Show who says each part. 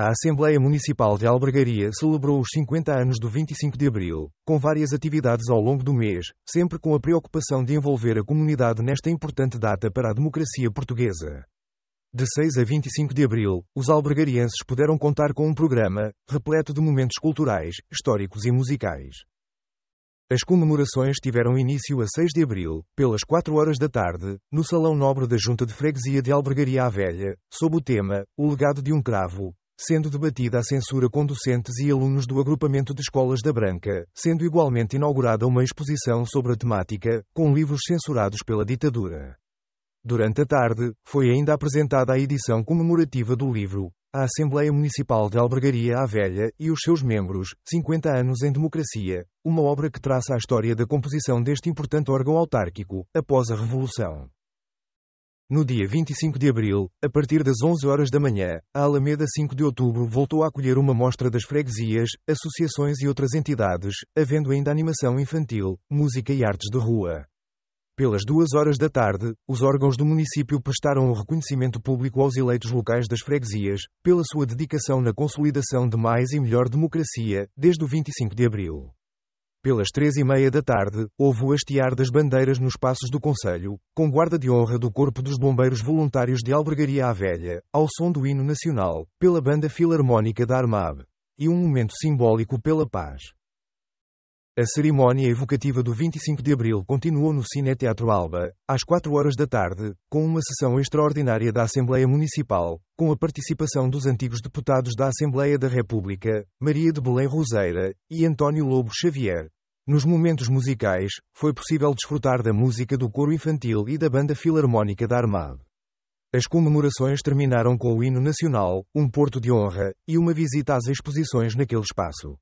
Speaker 1: A Assembleia Municipal de Albergaria celebrou os 50 anos do 25 de Abril, com várias atividades ao longo do mês, sempre com a preocupação de envolver a comunidade nesta importante data para a democracia portuguesa. De 6 a 25 de Abril, os albergarienses puderam contar com um programa, repleto de momentos culturais, históricos e musicais. As comemorações tiveram início a 6 de abril, pelas 4 horas da tarde, no Salão Nobre da Junta de Freguesia de Albergaria à Velha, sob o tema O Legado de um Cravo, sendo debatida a censura com docentes e alunos do agrupamento de escolas da Branca, sendo igualmente inaugurada uma exposição sobre a temática, com livros censurados pela ditadura. Durante a tarde, foi ainda apresentada a edição comemorativa do livro, a Assembleia Municipal de Albergaria à Velha e os seus membros, 50 anos em democracia, uma obra que traça a história da composição deste importante órgão autárquico, após a Revolução. No dia 25 de abril, a partir das 11 horas da manhã, a Alameda 5 de outubro voltou a acolher uma mostra das freguesias, associações e outras entidades, havendo ainda animação infantil, música e artes de rua. Pelas duas horas da tarde, os órgãos do município prestaram um reconhecimento público aos eleitos locais das freguesias, pela sua dedicação na consolidação de mais e melhor democracia, desde o 25 de abril pelas três e meia da tarde, houve o hastear das bandeiras nos passos do Conselho, com guarda de honra do Corpo dos Bombeiros Voluntários de Albergaria à Velha, ao som do hino nacional, pela Banda Filarmónica da Armab, e um momento simbólico pela paz. A cerimónia evocativa do 25 de abril continuou no Cine Teatro Alba, às 4 horas da tarde, com uma sessão extraordinária da Assembleia Municipal, com a participação dos antigos deputados da Assembleia da República, Maria de Belém Roseira e António Lobo Xavier, nos momentos musicais, foi possível desfrutar da música do coro infantil e da banda filarmónica da Armada. As comemorações terminaram com o hino nacional, um porto de honra, e uma visita às exposições naquele espaço.